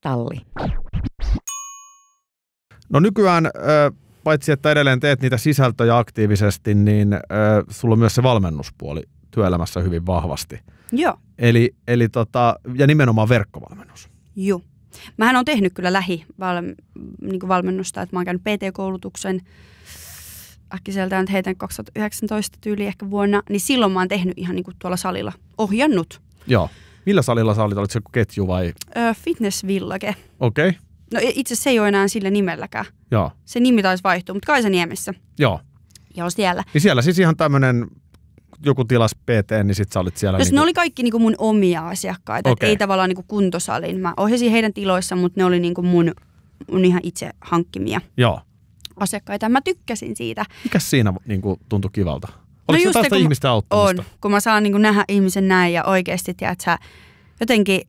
Talli. No nykyään paitsi, että edelleen teet niitä sisältöjä aktiivisesti, niin sulla on myös se valmennuspuoli työelämässä hyvin vahvasti. Joo. Eli, eli tota, ja nimenomaan verkkovalmennus. Joo. Mähän on tehnyt kyllä lähivalmennusta, niin että mä oon käynyt PT-koulutuksen äkkiseltään heitän 2019 tyyli ehkä vuonna, niin silloin mä oon tehnyt ihan niin kuin tuolla salilla, ohjannut. Joo. Millä salilla sä olit? Olit se joku ketju vai? Öö, Village. Okei. Okay. No itse se ei ole enää sillä nimelläkään. Joo. Se nimi taisi vaihtua, mutta Kaisaniemessä. Joo. Joo, siellä. Niin siellä siis ihan tämmöinen joku tilas PT, niin sit sä olit siellä. Jos niinku... ne oli kaikki niinku mun omia asiakkaita, okay. ei tavallaan niinku kuntosalin. Mä ohjasin heidän tiloissa, mutta ne oli niinku mun, mun ihan itse hankkimia Joo. asiakkaita. Mä tykkäsin siitä. Mikä siinä niinku tuntui kivalta? Oliko no se tästä ihmistä auttamista? On, kun mä saan niin nähdä ihmisen näin ja oikeasti, tiedät jotenkin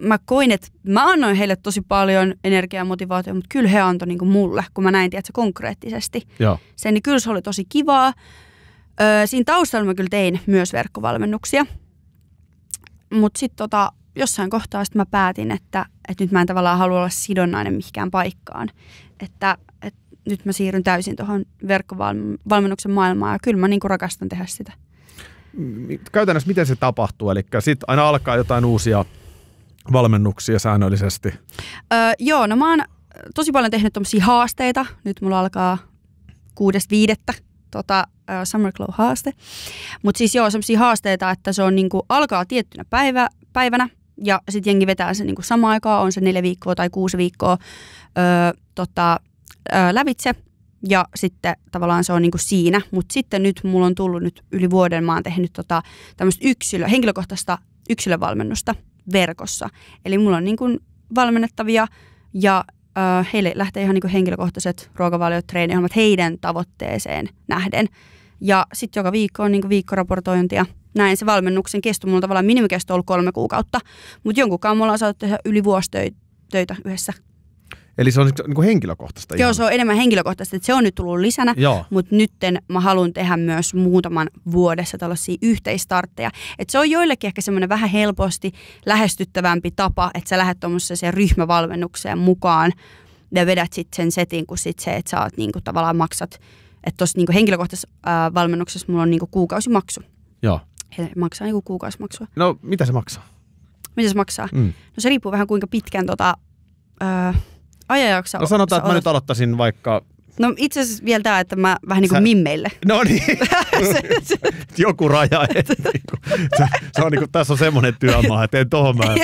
mä koin, että mä annoin heille tosi paljon energiaa ja motivaatiota, mutta kyllä he antoi niin mulle, kun mä näin, tiedätkö, konkreettisesti Joo. sen, niin kyllä se oli tosi kivaa. Öö, siinä taustalla mä kyllä tein myös verkkovalmennuksia, mutta sitten tota, jossain kohtaa sit mä päätin, että, että nyt mä en tavallaan halua olla sidonnainen mihinkään paikkaan. Että, että nyt mä siirryn täysin tuohon verkkovalmennuksen maailmaan ja kyllä mä niin kuin rakastan tehdä sitä. Käytännössä miten se tapahtuu? Eli sitten aina alkaa jotain uusia valmennuksia säännöllisesti? Öö, joo, no mä oon tosi paljon tehnyt tuommoisia haasteita. Nyt mulla alkaa kuudes viidettä tota, uh, Summer Glow-haaste. Mutta siis joo, semmoisia haasteita, että se on niinku, alkaa tiettynä päivä, päivänä ja sitten jengi vetää se niinku samaan aikaan, on se neljä viikkoa tai kuusi viikkoa. Öö, tota, ää, lävitse ja sitten tavallaan se on niin kuin siinä. Mutta sitten nyt mulla on tullut nyt yli vuoden, mä oon tehnyt tota, tämmöistä yksilö, henkilökohtaista yksilövalmennusta verkossa. Eli mulla on niin kuin valmennettavia ja ö, heille lähtee ihan niin kuin henkilökohtaiset ruokavaliot, treeniohjelmat heidän tavoitteeseen nähden. Ja sitten joka viikko on niin kuin viikkoraportointia. Näin se valmennuksen kesto, mulla on tavallaan minimikesto ollut kolme kuukautta, mutta jonkun kanssa me ollaan saatu tehdä yli vuosi töitä yhdessä Eli se on niin kuin henkilökohtaista. Joo, ihan. se on enemmän henkilökohtaista. Että se on nyt tullut lisänä, mutta nytten mä haluan tehdä myös muutaman vuodessa tällaisia yhteistartteja. Että se on joillekin ehkä semmoinen vähän helposti lähestyttävämpi tapa, että sä lähdet tuommoiseen ryhmävalmennukseen mukaan ja vedät sitten sen setin, kun sit se, että sä oot niinku tavallaan maksat. Että tuossa niin henkilökohtaisessa ää, valmennuksessa mulla on kuin niinku kuukausimaksu. Joo. He maksaa kuin niinku kuukausimaksua. No, mitä se maksaa? Mitä se maksaa? Mm. No se riippuu vähän kuinka pitkän tota, ää, ajanjaksa. No sanotaan, että mä nyt aloittaisin vaikka No itse asiassa vielä tämä, että mä vähän niin kuin Sä... mimmeille. No niin, joku raja. Et, niinku. se, se on niin kuin, tässä on semmoinen työmaa, että en tohon mä.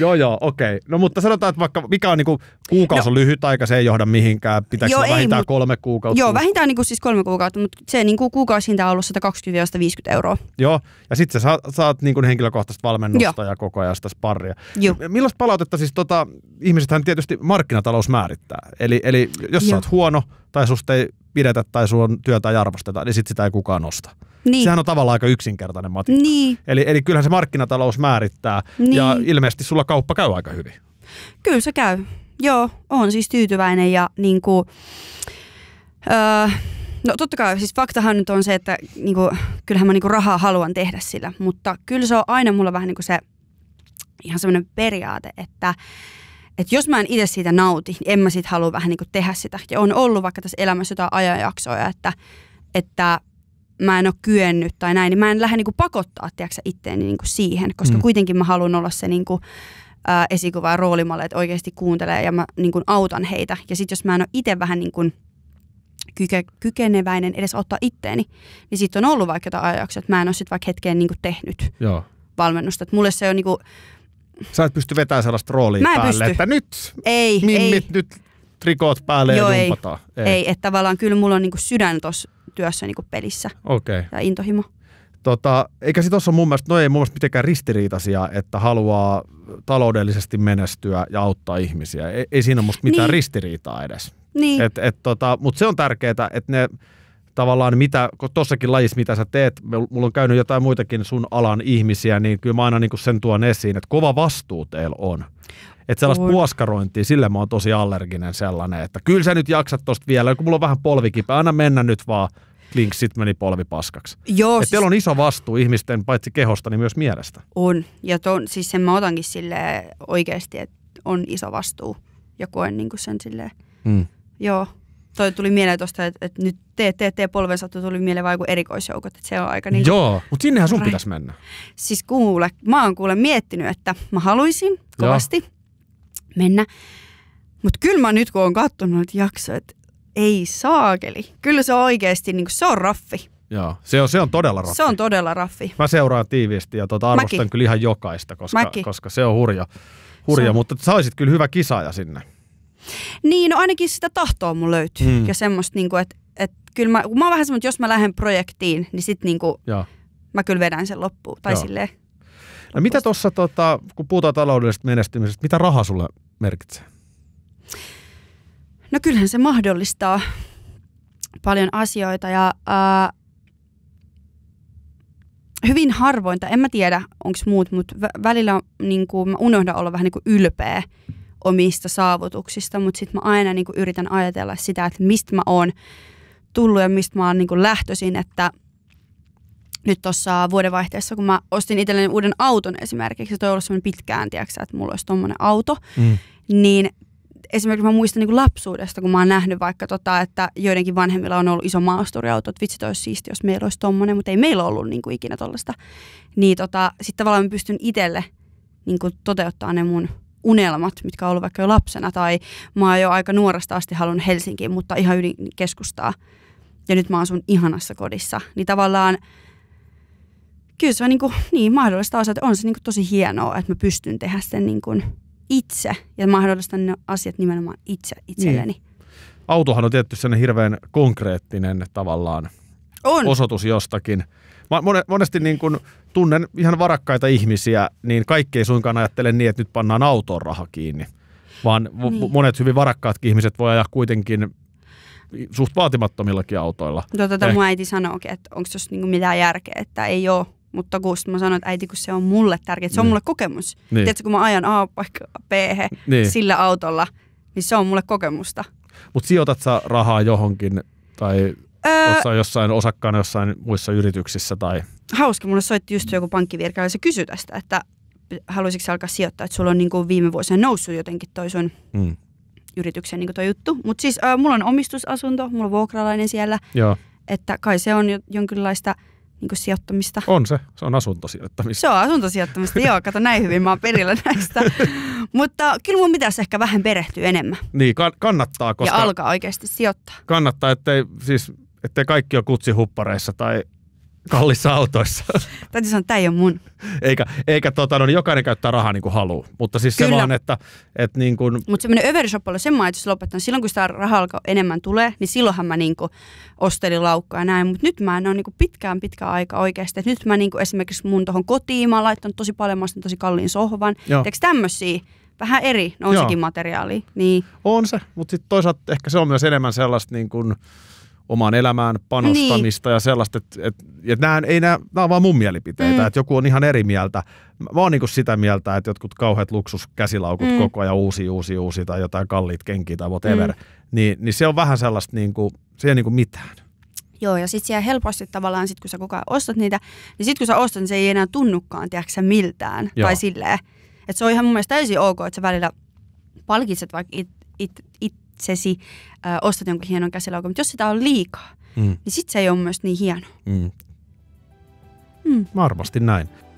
joo joo, okei. Okay. No mutta sanotaan, että vaikka mikä on niin kuin, kuukausi no. lyhyt aika, se ei johda mihinkään. Pitääkö joo, vähintään ei, mut... kolme kuukautta? Joo, vähintään niin kuin, siis kolme kuukautta, mutta se niin kuin, kuukausihinta on ollut 120-150 euroa. Joo, ja sitten sä saat, saat niin kuin, henkilökohtaista valmennusta joo. ja koko ajan sitä sparria. Joo. Millaista palautetta siis tota, ihmisethän tietysti markkinatalous määrittää. Eli, eli jos joo. sä oot huono, tai susta ei pidetä tai sun työtä ei arvosteta, niin sit sitä ei kukaan nosta. Niin. Sehän on tavallaan aika yksinkertainen matikka. Niin. Eli, eli kyllähän se markkinatalous määrittää niin. ja ilmeisesti sulla kauppa käy aika hyvin. Kyllä se käy. Joo, on siis tyytyväinen ja niin kuin, öö, no totta kai siis faktahan nyt on se, että niin kuin, kyllähän mä niin kuin rahaa haluan tehdä sillä, mutta kyllä se on aina mulla vähän niin kuin se ihan semmoinen periaate, että että jos mä en itse siitä nauti, niin en mä sit halua vähän niin tehdä sitä. Ja on ollut vaikka tässä elämässä jotain ajanjaksoja, että, että mä en ole kyennyt tai näin, niin mä en lähde niin pakottaa tiedätkö, itteeni niin siihen, koska mm. kuitenkin mä haluan olla se niin ää, esikuva ja roolimalle, että oikeasti kuuntelee ja mä niin autan heitä. Ja sitten jos mä en ole itse vähän niin kuin kyke, kykeneväinen edes ottaa itteeni, niin sitten on ollut vaikka jotain ajanjaksoja, että mä en ole sitten vaikka hetkeen niinku tehnyt Joo. valmennusta. Et mulle se on niinku Sä et pysty vetämään sellaista roolia Mä päälle, pysty. että nyt ei, mimmit, ei. nyt trikoot päälle Joo, ja Ei, ei. ei että tavallaan kyllä mulla on niinku sydän tuossa työssä niinku pelissä okay. ja intohimo. Tota, eikä se tuossa mun mielestä, no ei mun mielestä mitenkään ristiriitaisia, että haluaa taloudellisesti menestyä ja auttaa ihmisiä. Ei, ei siinä musta mitään niin. ristiriitaa edes. Niin. Et, et tota, Mutta se on tärkeää, että ne tavallaan mitä, tuossakin lajissa mitä sä teet, mulla on käynyt jotain muitakin sun alan ihmisiä, niin kyllä mä aina niin sen tuon esiin, että kova vastuu teillä on. Että sellaista on. puoskarointia, sille mä oon tosi allerginen sellainen, että kyllä sä nyt jaksat tosta vielä, kun mulla on vähän polvikipä, aina mennä nyt vaan, klinks, sit meni polvi paskaksi. Joo, Et siis... teillä on iso vastuu ihmisten paitsi kehosta, niin myös mielestä. On, ja ton, siis sen mä otankin sille oikeasti, että on iso vastuu, ja koen niin sen silleen, hmm. joo, toi tuli mieleen tuosta, että, että nyt TTT-polvensattu tuli mieleen vaan kuin erikoisjoukot, että se on aika niin... Joo, mutta sinnehän sun pitäisi mennä. Siis kuule, mä oon kuule miettinyt, että mä haluaisin kovasti Joo. mennä, mutta kyllä mä nyt kun oon katsonut jaksoja, että ei saakeli. Kyllä se on oikeasti, niin kuin, se on raffi. Joo, se on, se on todella raffi. Se on todella raffi. Mä seuraan tiiviisti ja tota arvostan Mäki. kyllä ihan jokaista, koska, koska se on hurja, hurja se on. mutta sä olisit kyllä hyvä kisaaja sinne. Niin, no ainakin sitä tahtoa mun löytyy. Mm. Ja semmoista, niin että et, kyllä mä, mä oon vähän semmoinen, että jos mä lähden projektiin, niin sit niin mä kyllä vedän sen loppuun. Tai Joo. silleen. No mitä tuossa, tota, kun puhutaan taloudellisesta menestymisestä, mitä raha sulle merkitsee? No kyllähän se mahdollistaa paljon asioita ja ää, hyvin harvointa, en mä tiedä onko muut, mutta välillä niin kuin, mä unohdan olla vähän niin kuin ylpeä omista saavutuksista, mutta sitten mä aina niin kuin yritän ajatella sitä, että mistä mä oon tullut ja mistä mä oon niin kuin lähtöisin, että nyt tuossa vuodenvaihteessa, kun mä ostin itselleni uuden auton esimerkiksi, toi ollut semmoinen pitkään, tiiäksä, että mulla olisi tommonen auto, mm. niin esimerkiksi mä muistan niin lapsuudesta, kun mä oon nähnyt vaikka, tota, että joidenkin vanhemmilla on ollut iso maasturiauto, että vitsi, toi olisi siisti, jos meillä olisi tommonen, mutta ei meillä ollut niin kuin ikinä tollasta. Niin tota, sitten tavallaan mä pystyn itselle niin kuin toteuttaa ne mun unelmat, mitkä on ollut vaikka jo lapsena, tai mä oon jo aika nuoresta asti halunnut Helsinkiin, mutta ihan ydin keskustaa. Ja nyt mä oon sun ihanassa kodissa. Niin tavallaan kyllä se on niin, kuin, niin mahdollista osa, että on se niin kuin tosi hienoa, että mä pystyn tehdä sen niin kuin itse ja mahdollistan ne asiat nimenomaan itse itselleni. Niin. Autohan on tietysti sellainen hirveän konkreettinen tavallaan on. osoitus jostakin. Mä monesti niin kun tunnen ihan varakkaita ihmisiä, niin kaikki ei suinkaan ajattele niin, että nyt pannaan autoon raha kiinni. Vaan niin. monet hyvin varakkaatkin ihmiset voi ajaa kuitenkin suht vaatimattomillakin autoilla. No tota eh. mun äiti sanookin, että onko tuossa niinku mitään järkeä, että ei ole mutta kun mä sanoin, että äiti, kun se on mulle tärkeä, se on niin. mulle kokemus. Niin. Tiedätkö, kun mä ajan A paikka B niin. sillä autolla, niin se on mulle kokemusta. Mutta sijoitat sä rahaa johonkin tai Öö, jossain osakkaana jossain muissa yrityksissä tai... Hauska, mulle soitti just joku pankkivirkailija, se kysyi tästä, että haluaisitko alkaa sijoittaa, että sulla on niin kuin viime vuosina noussut jotenkin toi sun mm. yrityksen kuin niinku toi juttu. Mutta siis öö, mulla on omistusasunto, mulla on vuokralainen siellä, Joo. että kai se on jo, jonkinlaista niinku sijoittamista. On se, se on asuntosijoittamista. Se on asuntosijoittamista, joo, kato näin hyvin mä oon perillä näistä. Mutta kyllä mun pitäisi ehkä vähän perehtyä enemmän. Niin, kannattaa, koska... Ja alkaa oikeasti sijoittaa. Kannattaa, ettei siis ettei kaikki ole kutsihuppareissa tai kallissa autoissa. Täytyy sanoa, että tämä ei ole mun. Eikä, eikä tota, no, jokainen käyttää rahaa niin kuin haluaa. Mutta siis Kyllä. se vaan, että... että niin kuin... Mutta semmoinen överishoppilu, sen mä itse lopettanut. No, silloin kun sitä rahaa alkoi enemmän tulee, niin silloinhan mä niin kuin ostelin laukkaa ja näin. Mutta nyt mä en ole niin kuin pitkään pitkään aika oikeasti. Et nyt mä niin kuin esimerkiksi mun tuohon kotiin mä laittanut tosi paljon, mä tosi kalliin sohvan. Teekö tämmöisiä? Vähän eri, no on Joo. sekin materiaali. Niin. On se, mutta sitten toisaalta ehkä se on myös enemmän sellaista niin kuin omaan elämään panostamista niin. ja sellaista, että, että, että nämä, ei nämä, nämä on vaan mun mielipiteitä, mm. että joku on ihan eri mieltä. Mä oon niin kuin sitä mieltä, että jotkut kauheat luksuskäsilaukut mm. koko ajan, uusi, uusi, uusi tai jotain kalliit kenkiä tai whatever, mm. niin, niin se on vähän sellaista, niin kuin, se ei niin kuin mitään. Joo, ja sitten siellä helposti tavallaan, sit kun sä ajan ostat niitä, niin sitten kun sä ostat, niin se ei enää tunnukaan, tiedätkö miltään. Joo. Tai silleen. Että se on ihan mun mielestä täysin ok, että sä välillä palkitset vaikka it, it, it, itsesi, äh, ostat jonkun hienon käsilaukun, mutta jos sitä on liikaa, mm. niin sitten se ei ole myös niin hieno. Mm. Mm. Varmasti näin.